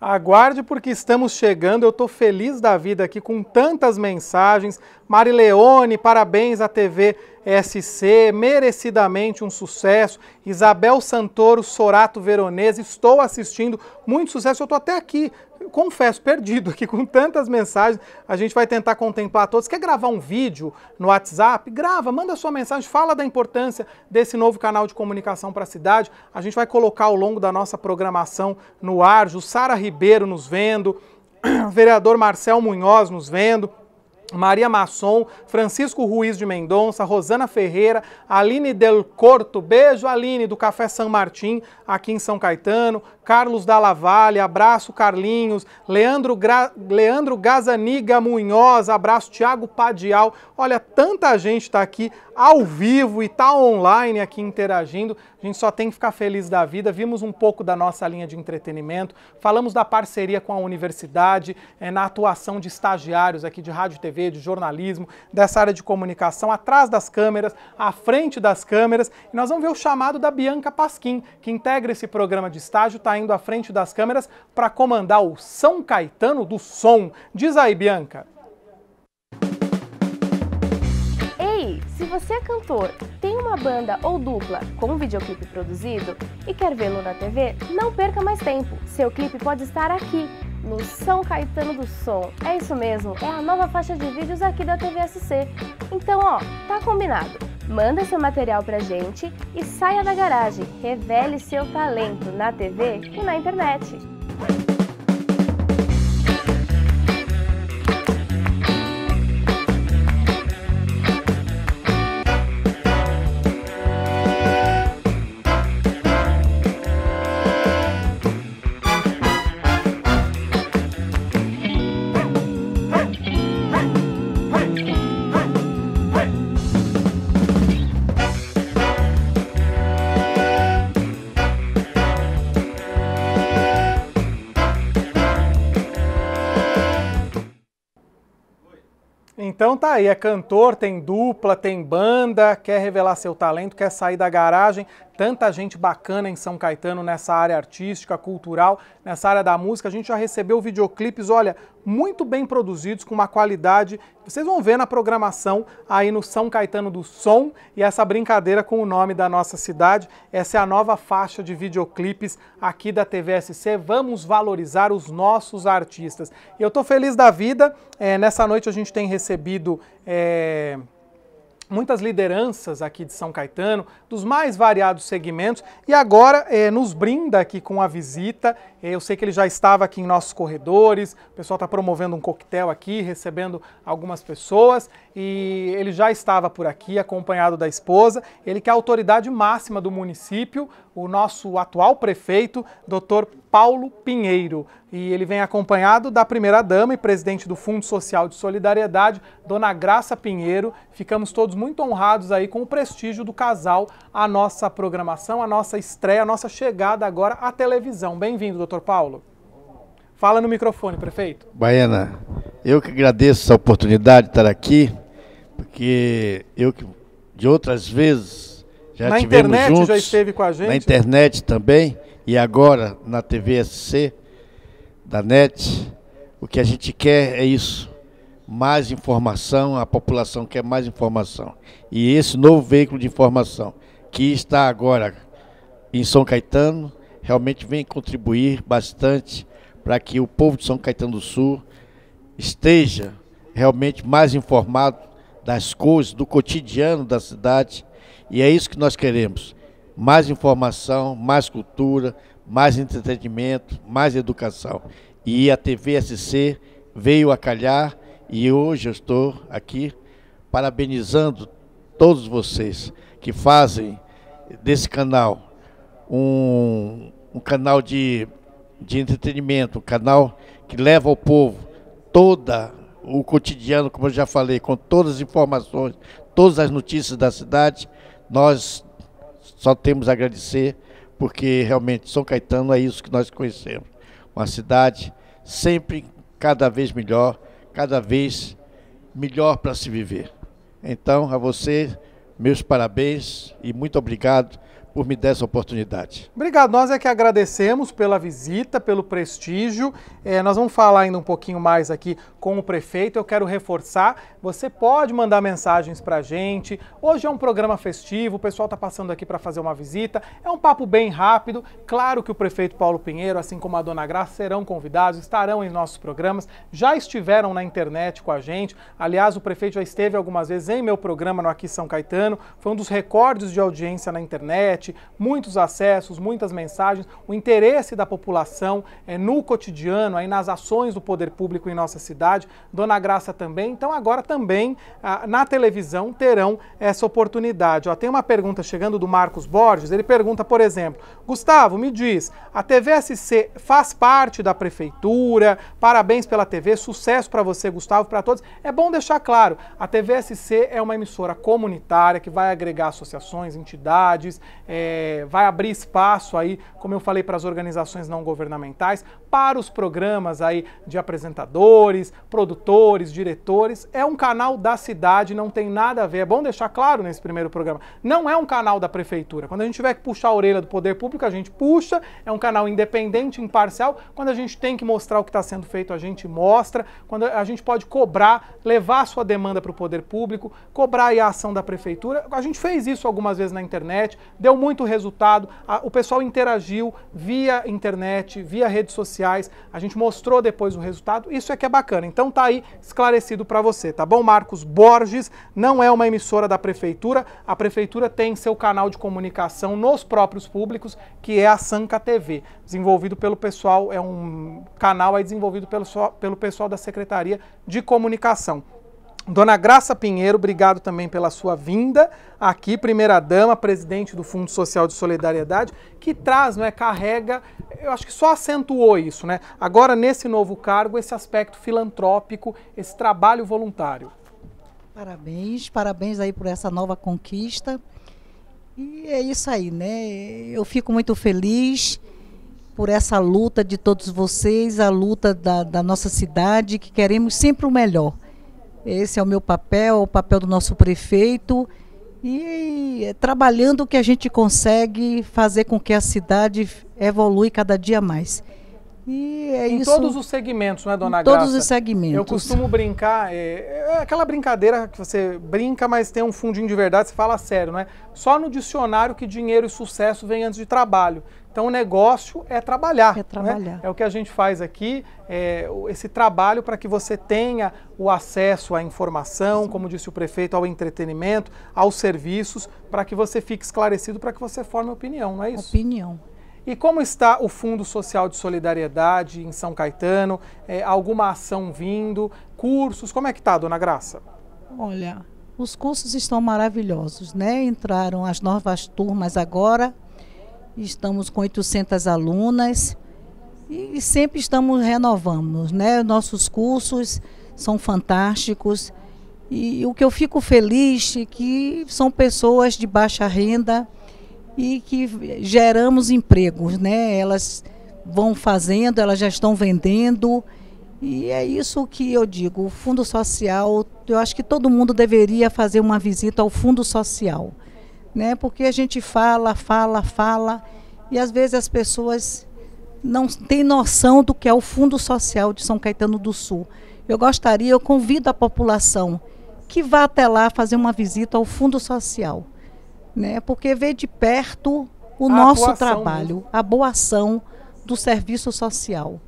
Aguarde porque estamos chegando. Eu estou feliz da vida aqui com tantas mensagens. Marileone, parabéns à TV SC, merecidamente um sucesso. Isabel Santoro, Sorato Veronese, estou assistindo, muito sucesso. Eu estou até aqui, confesso, perdido aqui com tantas mensagens. A gente vai tentar contemplar todos. Quer gravar um vídeo no WhatsApp? Grava, manda sua mensagem, fala da importância desse novo canal de comunicação para a cidade. A gente vai colocar ao longo da nossa programação no ar. Sara Ribeiro nos vendo, vereador Marcel Munhoz nos vendo. Maria Masson, Francisco Ruiz de Mendonça, Rosana Ferreira, Aline Del Corto, beijo Aline do Café São Martim, aqui em São Caetano, Carlos da Lavalle, abraço Carlinhos, Leandro, Gra... Leandro Gazaniga Munhoz, abraço Tiago Padial, olha, tanta gente está aqui ao vivo e tá online aqui interagindo. A gente só tem que ficar feliz da vida. Vimos um pouco da nossa linha de entretenimento, falamos da parceria com a universidade, é, na atuação de estagiários aqui de rádio, TV, de jornalismo, dessa área de comunicação, atrás das câmeras, à frente das câmeras. E nós vamos ver o chamado da Bianca Pasquim, que integra esse programa de estágio, está indo à frente das câmeras para comandar o São Caetano do Som. Diz aí, Bianca. Se você é cantor, tem uma banda ou dupla com um videoclipe produzido e quer vê-lo na TV, não perca mais tempo. Seu clipe pode estar aqui, no São Caetano do Som. É isso mesmo, é a nova faixa de vídeos aqui da TVSC. Então, ó, tá combinado. Manda seu material pra gente e saia da garagem. Revele seu talento na TV e na internet. Então tá aí, é cantor, tem dupla, tem banda, quer revelar seu talento, quer sair da garagem, tanta gente bacana em São Caetano nessa área artística, cultural, nessa área da música. A gente já recebeu videoclipes, olha, muito bem produzidos, com uma qualidade. Vocês vão ver na programação aí no São Caetano do Som e essa brincadeira com o nome da nossa cidade. Essa é a nova faixa de videoclipes aqui da TVSC. Vamos valorizar os nossos artistas. E eu estou feliz da vida. É, nessa noite a gente tem recebido. É muitas lideranças aqui de São Caetano, dos mais variados segmentos, e agora é, nos brinda aqui com a visita. Eh, eu sei que ele já estava aqui em nossos corredores, o pessoal está promovendo um coquetel aqui, recebendo algumas pessoas, e ele já estava por aqui, acompanhado da esposa. Ele que é a autoridade máxima do município o nosso atual prefeito, Dr. Paulo Pinheiro. E ele vem acompanhado da primeira-dama e presidente do Fundo Social de Solidariedade, Dona Graça Pinheiro. Ficamos todos muito honrados aí com o prestígio do casal, a nossa programação, a nossa estreia, a nossa chegada agora à televisão. Bem-vindo, doutor Paulo. Fala no microfone, prefeito. Baiana, eu que agradeço essa oportunidade de estar aqui, porque eu que de outras vezes já na internet juntos, já esteve com a gente. Na internet também, e agora na TV SC, da NET. O que a gente quer é isso. Mais informação, a população quer mais informação. E esse novo veículo de informação, que está agora em São Caetano, realmente vem contribuir bastante para que o povo de São Caetano do Sul esteja realmente mais informado das coisas, do cotidiano da cidade e é isso que nós queremos: mais informação, mais cultura, mais entretenimento, mais educação. E a TV SC veio a calhar e hoje eu estou aqui parabenizando todos vocês que fazem desse canal um, um canal de, de entretenimento, um canal que leva ao povo toda o cotidiano, como eu já falei, com todas as informações, todas as notícias da cidade, nós só temos a agradecer, porque realmente São Caetano é isso que nós conhecemos. Uma cidade sempre cada vez melhor, cada vez melhor para se viver. Então, a você, meus parabéns e muito obrigado por me dar essa oportunidade. Obrigado. Nós é que agradecemos pela visita, pelo prestígio. É, nós vamos falar ainda um pouquinho mais aqui com o prefeito. Eu quero reforçar. Você pode mandar mensagens para a gente. Hoje é um programa festivo. O pessoal está passando aqui para fazer uma visita. É um papo bem rápido. Claro que o prefeito Paulo Pinheiro, assim como a dona Graça, serão convidados, estarão em nossos programas. Já estiveram na internet com a gente. Aliás, o prefeito já esteve algumas vezes em meu programa no Aqui São Caetano. Foi um dos recordes de audiência na internet internet, muitos acessos, muitas mensagens, o interesse da população é, no cotidiano, aí nas ações do poder público em nossa cidade. Dona Graça também. Então agora também ah, na televisão terão essa oportunidade. Ó, tem uma pergunta chegando do Marcos Borges. Ele pergunta, por exemplo, Gustavo, me diz, a TVSC faz parte da prefeitura? Parabéns pela TV, sucesso para você, Gustavo, para todos. É bom deixar claro, a TVSC é uma emissora comunitária que vai agregar associações, entidades, é, é, vai abrir espaço aí, como eu falei, para as organizações não governamentais, para os programas aí de apresentadores, produtores, diretores. É um canal da cidade, não tem nada a ver. É bom deixar claro nesse primeiro programa. Não é um canal da prefeitura. Quando a gente tiver que puxar a orelha do poder público, a gente puxa. É um canal independente, imparcial. Quando a gente tem que mostrar o que está sendo feito, a gente mostra. Quando a gente pode cobrar, levar a sua demanda para o poder público, cobrar a ação da prefeitura. A gente fez isso algumas vezes na internet, deu muito muito resultado. O pessoal interagiu via internet, via redes sociais. A gente mostrou depois o resultado. Isso é que é bacana. Então tá aí esclarecido para você, tá bom? Marcos Borges não é uma emissora da prefeitura. A prefeitura tem seu canal de comunicação nos próprios públicos, que é a Sanca TV, desenvolvido pelo pessoal, é um canal aí desenvolvido pelo, pelo pessoal da Secretaria de Comunicação. Dona Graça Pinheiro, obrigado também pela sua vinda aqui, primeira-dama, presidente do Fundo Social de Solidariedade, que traz, não é, carrega, eu acho que só acentuou isso, né? Agora, nesse novo cargo, esse aspecto filantrópico, esse trabalho voluntário. Parabéns, parabéns aí por essa nova conquista. E é isso aí, né? Eu fico muito feliz por essa luta de todos vocês, a luta da, da nossa cidade, que queremos sempre o melhor esse é o meu papel, o papel do nosso prefeito. E é trabalhando o que a gente consegue fazer com que a cidade evolui cada dia mais. E é em isso. todos os segmentos, né, dona em Graça? Todos os segmentos. Eu costumo brincar, é, é, aquela brincadeira que você brinca, mas tem um fundinho de verdade, você fala sério, né? Só no dicionário que dinheiro e sucesso vem antes de trabalho. Então o negócio é trabalhar. É né? trabalhar. Né? É o que a gente faz aqui, é, esse trabalho para que você tenha o acesso à informação, Sim. como disse o prefeito, ao entretenimento, aos serviços, para que você fique esclarecido, para que você forme opinião, não é isso? Opinião. E como está o Fundo Social de Solidariedade em São Caetano? É, alguma ação vindo? Cursos? Como é que está, dona Graça? Olha, os cursos estão maravilhosos, né? Entraram as novas turmas agora, estamos com 800 alunas e sempre estamos renovando, né? Nossos cursos são fantásticos e o que eu fico feliz é que são pessoas de baixa renda e que geramos empregos, né? Elas vão fazendo, elas já estão vendendo e é isso que eu digo. O Fundo Social, eu acho que todo mundo deveria fazer uma visita ao Fundo Social né? Porque a gente fala, fala, fala e às vezes as pessoas não têm noção do que é o Fundo Social de São Caetano do Sul. Eu gostaria, eu convido a população que vá até lá fazer uma visita ao Fundo Social, né? Porque vê de perto o a nosso trabalho, mesmo. a boa ação do serviço social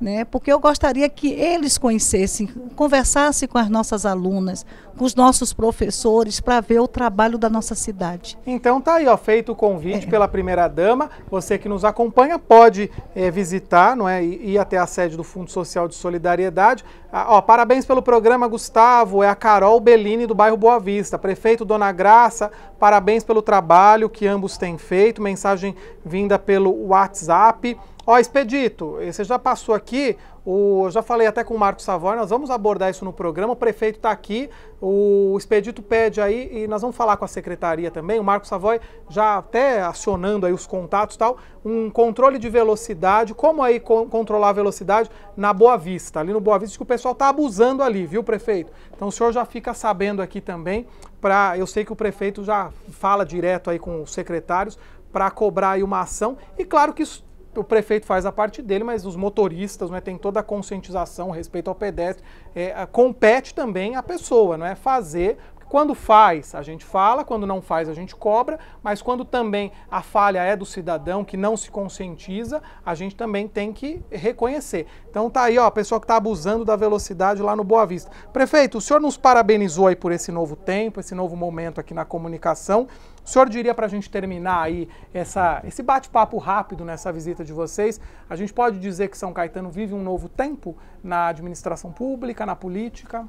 né? Porque eu gostaria que eles conhecessem, conversassem com as nossas alunas, com os nossos professores, para ver o trabalho da nossa cidade. Então tá aí, ó, feito o convite é. pela primeira dama. Você que nos acompanha pode é, visitar, não é? E ir até a sede do Fundo Social de Solidariedade. Ah, ó, parabéns pelo programa, Gustavo. É a Carol Bellini do bairro Boa Vista. Prefeito Dona Graça, parabéns pelo trabalho que ambos têm feito. Mensagem vinda pelo WhatsApp. Ó, Expedito, você já passou aqui, o, eu já falei até com o Marco Savoy, nós vamos abordar isso no programa, o prefeito está aqui, o Expedito pede aí e nós vamos falar com a secretaria também, o Marco Savoy já até acionando aí os contatos e tal, um controle de velocidade, como aí controlar a velocidade na Boa Vista, ali no Boa Vista, que o pessoal está abusando ali, viu prefeito? Então o senhor já fica sabendo aqui também, pra, eu sei que o prefeito já fala direto aí com os secretários, para cobrar aí uma ação. E claro que isso o prefeito faz a parte dele, mas os motoristas, né, tem toda a conscientização, respeito ao pedestre, é, compete também a pessoa, não é fazer quando faz, a gente fala, quando não faz, a gente cobra, mas quando também a falha é do cidadão que não se conscientiza, a gente também tem que reconhecer. Então tá aí, ó, a pessoa que está abusando da velocidade lá no Boa Vista. Prefeito, o senhor nos parabenizou aí por esse novo tempo, esse novo momento aqui na comunicação. O senhor diria para a gente terminar aí essa, esse bate-papo rápido nessa visita de vocês, a gente pode dizer que São Caetano vive um novo tempo na administração pública, na política?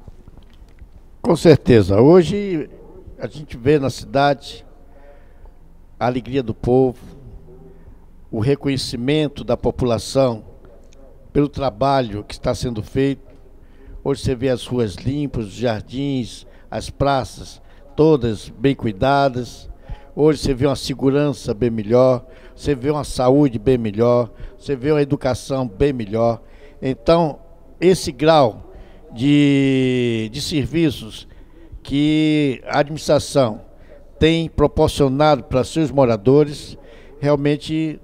Com certeza. Hoje a gente vê na cidade a alegria do povo, o reconhecimento da população pelo trabalho que está sendo feito. Hoje você vê as ruas limpas, os jardins, as praças todas bem cuidadas. Hoje você vê uma segurança bem melhor, você vê uma saúde bem melhor, você vê uma educação bem melhor. Então, esse grau de, de serviços que a administração tem proporcionado para seus moradores, realmente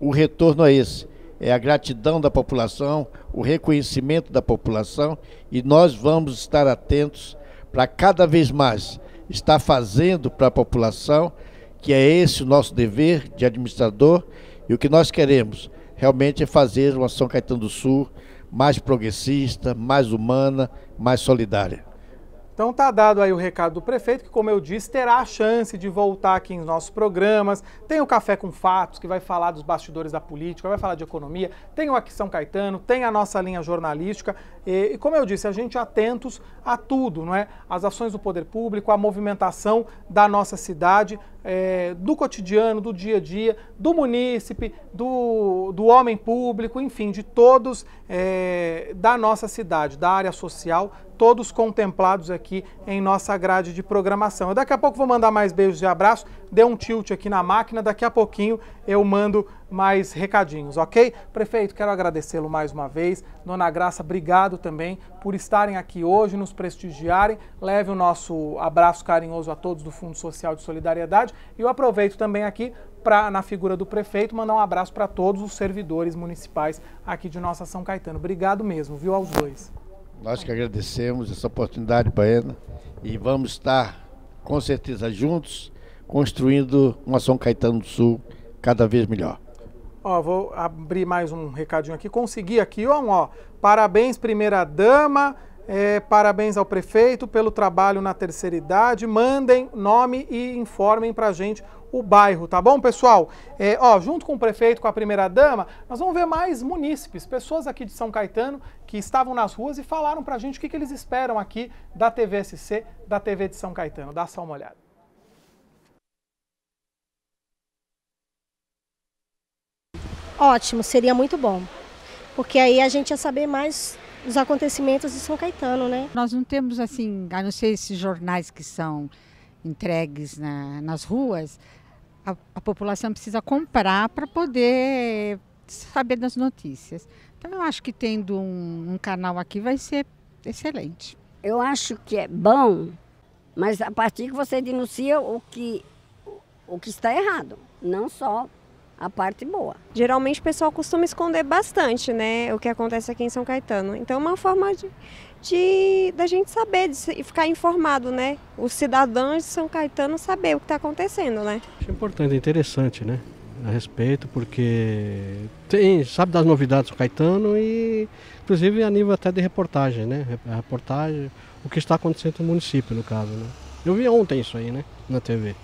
o retorno é esse. É a gratidão da população, o reconhecimento da população e nós vamos estar atentos para cada vez mais estar fazendo para a população que é esse o nosso dever de administrador e o que nós queremos realmente é fazer uma São Caetano do Sul mais progressista, mais humana, mais solidária. Então tá dado aí o recado do prefeito, que como eu disse, terá a chance de voltar aqui nos nossos programas. Tem o Café com Fatos, que vai falar dos bastidores da política, vai falar de economia, tem o Aqui São Caetano, tem a nossa linha jornalística. E, e como eu disse, a gente atentos a tudo, não é? As ações do poder público, a movimentação da nossa cidade, é, do cotidiano, do dia a dia, do munícipe, do, do homem público, enfim, de todos é, da nossa cidade, da área social, todos contemplados aqui em nossa grade de programação. Eu daqui a pouco vou mandar mais beijos e abraços, dê um tilt aqui na máquina, daqui a pouquinho eu mando mais recadinhos, ok? Prefeito, quero agradecê-lo mais uma vez. Dona Graça, obrigado também por estarem aqui hoje, nos prestigiarem. Leve o nosso abraço carinhoso a todos do Fundo Social de Solidariedade. E eu aproveito também aqui para, na figura do prefeito, mandar um abraço para todos os servidores municipais aqui de nossa São Caetano. Obrigado mesmo, viu, aos dois. Nós que agradecemos essa oportunidade, Baena, e vamos estar, com certeza, juntos, construindo uma São Caetano do Sul cada vez melhor. Ó, vou abrir mais um recadinho aqui. Consegui aqui, ó, ó. Parabéns, primeira dama. É, parabéns ao prefeito pelo trabalho na terceira idade. Mandem nome e informem pra gente o bairro, tá bom, pessoal? É, ó, junto com o prefeito, com a primeira-dama, nós vamos ver mais munícipes, pessoas aqui de São Caetano que estavam nas ruas e falaram pra gente o que, que eles esperam aqui da TVSC, da TV de São Caetano. Dá só uma olhada. Ótimo, seria muito bom. Porque aí a gente ia saber mais os acontecimentos de São Caetano, né? Nós não temos assim, a não ser esses jornais que são entregues na, nas ruas, a, a população precisa comprar para poder saber das notícias. Então eu acho que tendo um, um canal aqui vai ser excelente. Eu acho que é bom, mas a partir que você denuncia o que, o que está errado, não só a parte boa. Geralmente o pessoal costuma esconder bastante, né, o que acontece aqui em São Caetano. Então é uma forma de, de da gente saber e ficar informado, né, os cidadãos de São Caetano saber o que está acontecendo, né. Acho é importante, é interessante, né, a respeito, porque tem, sabe das novidades do Caetano e, inclusive, a nível até de reportagem, né, a reportagem, o que está acontecendo no município, no caso, né. Eu vi ontem isso aí, né, na TV.